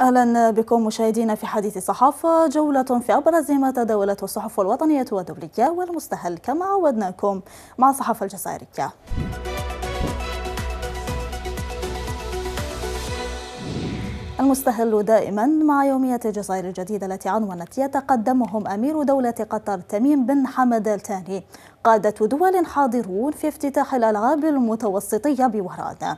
أهلا بكم مشاهدينا في حديث الصحافة جولة في أبرز ما تداولته الصحف الوطنية والدولية والمستهل كما عودناكم مع الصحافة الجزائرية المستهل دائما مع يومية الجزائر الجديدة التي عنونت يتقدمهم أمير دولة قطر تميم بن حمد الثاني قادة دول حاضرون في افتتاح الألعاب المتوسطية بوهران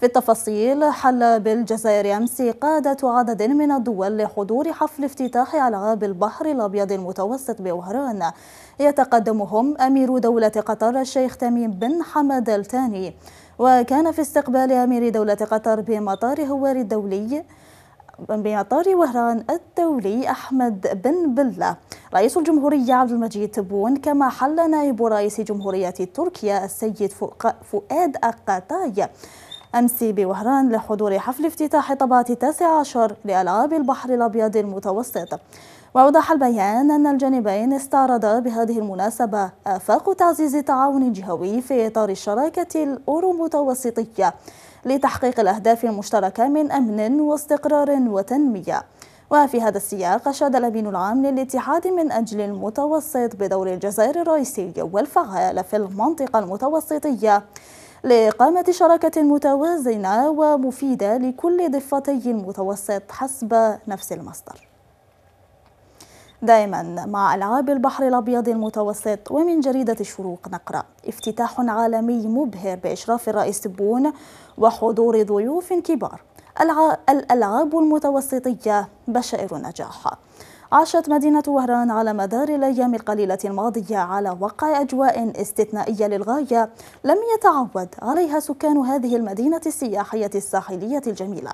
في التفاصيل حل بالجزائر أمس قادة عدد من الدول لحضور حفل افتتاح ألعاب البحر الأبيض المتوسط بوهران يتقدمهم أمير دولة قطر الشيخ تميم بن حمد الثاني وكان في استقبال أمير دولة قطر بمطار هوار الدولي بمطار وهران الدولي أحمد بن بلة رئيس الجمهورية عبد المجيد تبون كما حل نائب رئيس جمهورية تركيا السيد فؤاد أقاتاي أمس بوهران لحضور حفل افتتاح طبعة التاسع عشر لألعاب البحر الأبيض المتوسط وأوضح البيان أن الجانبين استعرضا بهذه المناسبة آفاق تعزيز التعاون الجهوي في إطار الشراكة الأورومتوسطية لتحقيق الأهداف المشتركة من أمن واستقرار وتنمية وفي هذا السياق أشاد الأمين العام للاتحاد من أجل المتوسط بدور الجزائر الرئيسي والفعال في المنطقة المتوسطية لإقامة شراكة متوازنة ومفيدة لكل ضفتي المتوسط حسب نفس المصدر دائما مع ألعاب البحر الأبيض المتوسط ومن جريدة الشروق نقرأ افتتاح عالمي مبهر بإشراف الرئيس بون وحضور ضيوف كبار الألعاب المتوسطية بشائر نجاحها عاشت مدينة وهران على مدار الأيام القليلة الماضية على وقع أجواء استثنائية للغاية لم يتعود عليها سكان هذه المدينة السياحية الساحلية الجميلة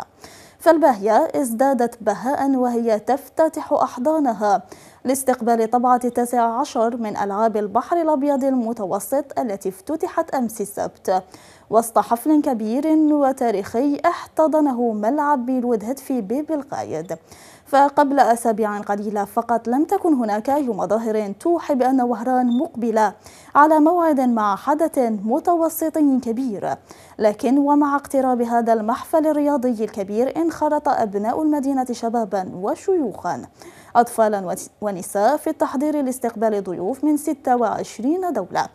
فالباهية ازدادت بهاء وهي تفتتح أحضانها لاستقبال طبعة التاسع عشر من ألعاب البحر الأبيض المتوسط التي افتتحت أمس السبت وسط حفل كبير وتاريخي احتضنه ملعب بيلود هدفي ببلقايد فقبل أسابيع قليلة فقط لم تكن هناك أي مظاهر توحي بأن وهران مقبلة على موعد مع حدث متوسط كبير لكن ومع اقتراب هذا المحفل الرياضي الكبير انخرط أبناء المدينة شبابا وشيوخا أطفالا ونساء في التحضير لاستقبال ضيوف من 26 دولة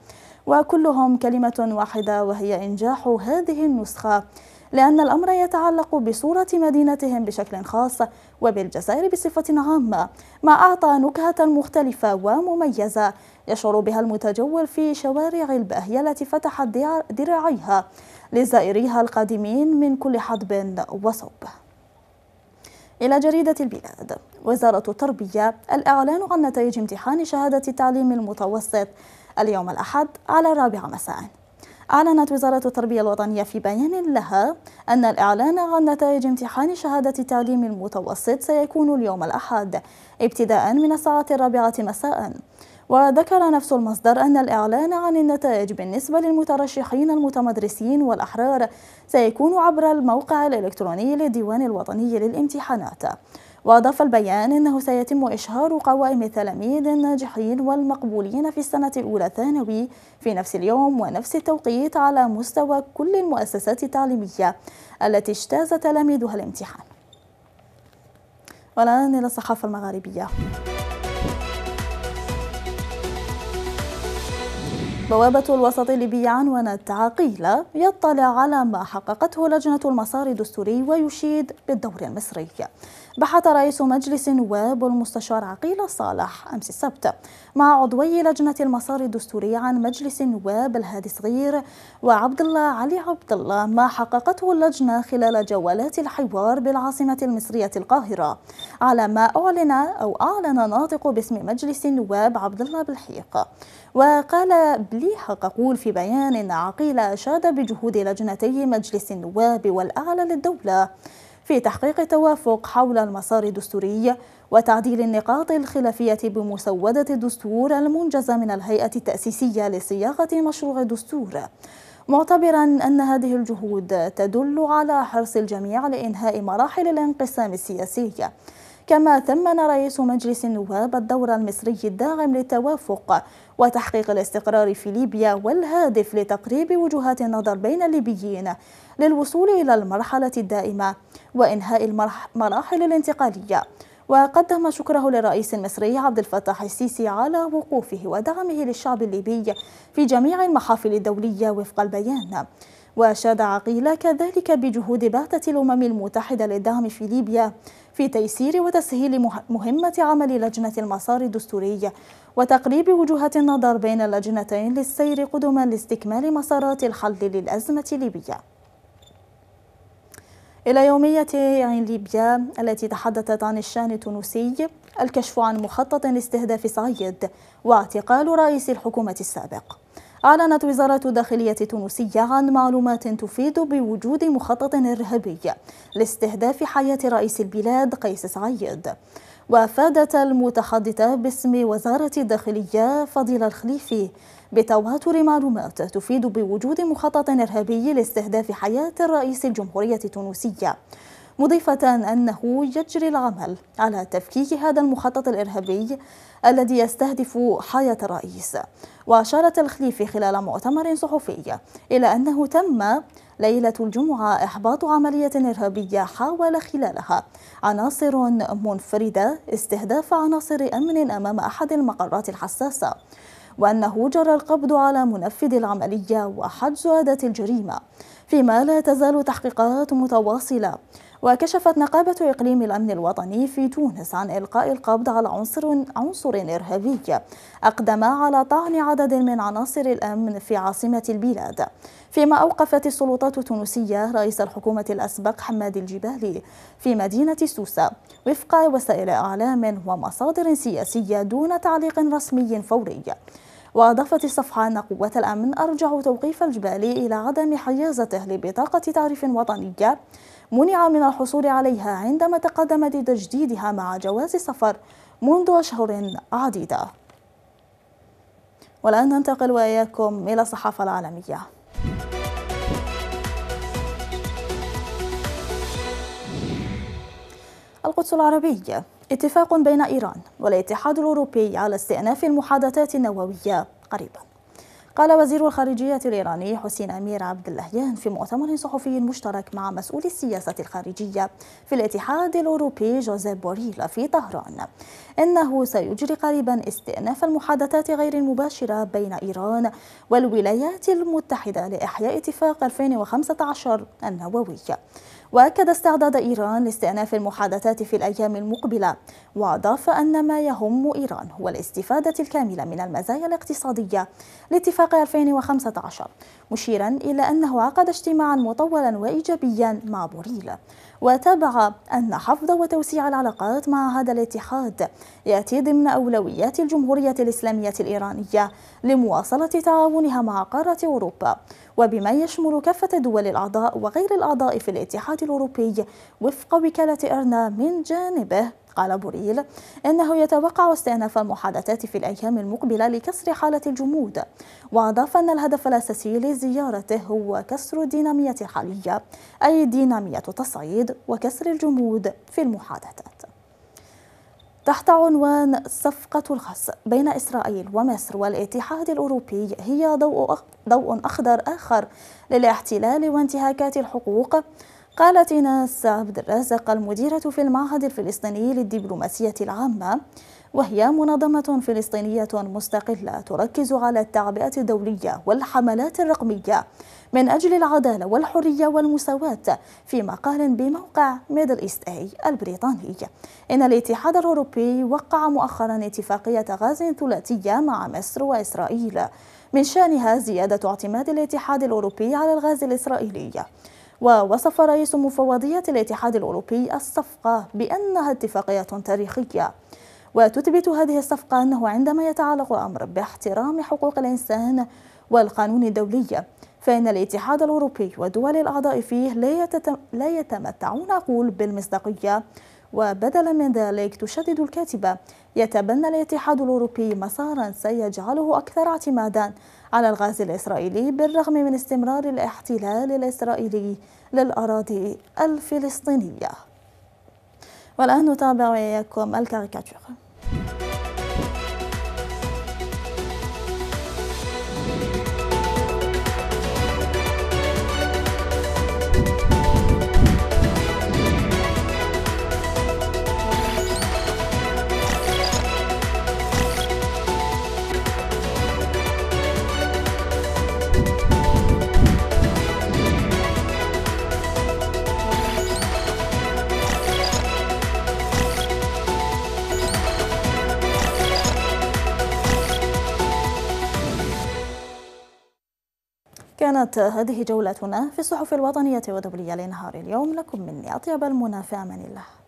وكلهم كلمة واحدة وهي إنجاح هذه النسخة لأن الأمر يتعلق بصورة مدينتهم بشكل خاص وبالجزائر بصفة عامة ما أعطى نكهة مختلفة ومميزة يشعر بها المتجول في شوارع الباهية التي فتحت ذراعيها لزائريها القادمين من كل حدب وصوب إلى جريدة البلاد وزارة التربية الإعلان عن نتائج امتحان شهادة التعليم المتوسط اليوم الأحد على الرابعة مساءً أعلنت وزارة التربية الوطنية في بيان لها أن الإعلان عن نتائج امتحان شهادة التعليم المتوسط سيكون اليوم الأحد ابتداء من الساعة الرابعة مساء وذكر نفس المصدر أن الإعلان عن النتائج بالنسبة للمترشحين المتمدرسين والأحرار سيكون عبر الموقع الإلكتروني للديوان الوطني للامتحانات وأضاف البيان أنه سيتم إشهار قوائم التلاميذ الناجحين والمقبولين في السنة الأولى ثانوي في نفس اليوم ونفس التوقيت على مستوى كل المؤسسات التعليمية التي اجتاز تلاميذها الامتحان والآن إلى الصحافة المغاربية بوابة الوسط الليبي عنونت عقيلة يطلع على ما حققته لجنة المسار الدستوري ويشيد بالدور المصري بحث رئيس مجلس النواب المستشار عقيلة صالح أمس السبت مع عضوي لجنة المسار الدستوري عن مجلس النواب الهادي صغير وعبد الله علي عبد الله ما حققته اللجنة خلال جولات الحوار بالعاصمة المصرية القاهرة على ما أعلن أو أعلن ناطق باسم مجلس النواب عبد الله بالحيق وقال بليح يقول في بيان عقيل أشاد بجهود لجنتي مجلس النواب والأعلى للدولة في تحقيق التوافق حول المسار الدستوري وتعديل النقاط الخلافية بمسودة الدستور المنجزة من الهيئة التأسيسية لصياغة مشروع الدستور معتبرا أن هذه الجهود تدل على حرص الجميع لإنهاء مراحل الانقسام السياسي كما ثمن رئيس مجلس النواب الدور المصري الداعم للتوافق وتحقيق الاستقرار في ليبيا والهادف لتقريب وجهات النظر بين الليبيين للوصول إلى المرحلة الدائمة وإنهاء المراحل الانتقالية وقدم شكره للرئيس المصري عبد الفتاح السيسي على وقوفه ودعمه للشعب الليبي في جميع المحافل الدولية وفق البيان وأشاد عقيلة كذلك بجهود بعثة الأمم المتحدة للدعم في ليبيا في تيسير وتسهيل مهمة عمل لجنة المسار الدستوري وتقريب وجهات النظر بين اللجنتين للسير قدما لاستكمال مسارات الحل للأزمة الليبية إلى يومية عين ليبيا التي تحدثت عن الشان التونسي الكشف عن مخطط لاستهداف صعيد واعتقال رئيس الحكومة السابق أعلنت وزارة الداخلية التونسية عن معلومات تفيد بوجود مخطط إرهابي لاستهداف حياة رئيس البلاد قيس سعيد وأفادت المتحدثة باسم وزارة الداخلية فضيلة الخليفي بتواتر معلومات تفيد بوجود مخطط إرهابي لاستهداف حياة الرئيس الجمهورية التونسية مضيفة أنه يجري العمل على تفكيك هذا المخطط الإرهابي الذي يستهدف حياة الرئيس وأشارت الخليفي خلال مؤتمر صحفي إلى أنه تم ليلة الجمعة إحباط عملية إرهابية حاول خلالها عناصر منفردة استهداف عناصر أمن أمام أحد المقرات الحساسة وأنه جرى القبض على منفذ العملية وحجز أداة الجريمة فيما لا تزال تحقيقات متواصلة وكشفت نقابة إقليم الأمن الوطني في تونس عن إلقاء القبض على عنصر عنصر إرهابي أقدم على طعن عدد من عناصر الأمن في عاصمة البلاد فيما أوقفت السلطات التونسية رئيس الحكومة الأسبق حماد الجبالي في مدينة سوسة وفق وسائل إعلام ومصادر سياسية دون تعليق رسمي فوري وأضافت الصفحة أن قوات الأمن أرجعوا توقيف الجبالي إلى عدم حيازته لبطاقة تعريف وطنية منع من الحصول عليها عندما تقدم لتجديدها مع جواز السفر منذ أشهر عديدة والآن ننتقل وإياكم إلى الصحافة العالمية القدس العربية اتفاق بين إيران والاتحاد الأوروبي على استئناف المحادثات النووية قريبا قال وزير الخارجية الإيراني حسين أمير عبد اللهيان في مؤتمر صحفي مشترك مع مسؤول السياسة الخارجية في الاتحاد الأوروبي جوزيف بوريل في طهران إنه سيجري قريبا استئناف المحادثات غير المباشرة بين إيران والولايات المتحدة لإحياء اتفاق 2015 النووي وأكد استعداد إيران لاستئناف المحادثات في الأيام المقبلة وأضاف أن ما يهم إيران هو الاستفادة الكاملة من المزايا الاقتصادية لاتفاق 2015 مشيرا إلى أنه عقد اجتماعا مطولا وإيجابيا مع بوريل وتابع أن حفظ وتوسيع العلاقات مع هذا الاتحاد يأتي ضمن أولويات الجمهورية الإسلامية الإيرانية لمواصلة تعاونها مع قارة أوروبا وبما يشمل كافة دول الأعضاء وغير الأعضاء في الاتحاد الأوروبي وفق وكالة إرنا من جانبه قال بوريل إنه يتوقع استئناف المحادثات في الأيام المقبلة لكسر حالة الجمود وأضاف أن الهدف الأساسي لزيارته هو كسر الدينامية الحالية أي دينامية التصعيد وكسر الجمود في المحادثات تحت عنوان صفقة الخس بين إسرائيل ومصر والاتحاد الأوروبي هي ضوء ضوء أخضر آخر للاحتلال وانتهاكات الحقوق قالت ناس عبد الرازق المديرة في المعهد الفلسطيني للدبلوماسية العامة وهي منظمة فلسطينية مستقلة تركز على التعبئة الدولية والحملات الرقمية من أجل العدالة والحرية والمساواة في مقال بموقع ميدل إيست أي البريطاني إن الاتحاد الأوروبي وقع مؤخرا اتفاقية غاز ثلاثية مع مصر وإسرائيل من شأنها زيادة اعتماد الاتحاد الأوروبي على الغاز الإسرائيلي ووصف رئيس مفوضية الاتحاد الأوروبي الصفقة بأنها اتفاقية تاريخية وتثبت هذه الصفقة أنه عندما يتعلق الأمر باحترام حقوق الإنسان والقانون الدولي فإن الاتحاد الأوروبي والدول الأعضاء فيه لا, لا يتمتعون أقول بالمصداقية وبدلا من ذلك تشدد الكاتبة يتبنى الاتحاد الأوروبي مسارا سيجعله أكثر اعتمادا على الغاز الإسرائيلي بالرغم من استمرار الاحتلال الإسرائيلي للأراضي الفلسطينية والآن نتابع إياكم الكاريكاتور كانت هذه جولتنا في الصحف الوطنية ودولية لنهار اليوم لكم مني أطيب المنافع من الله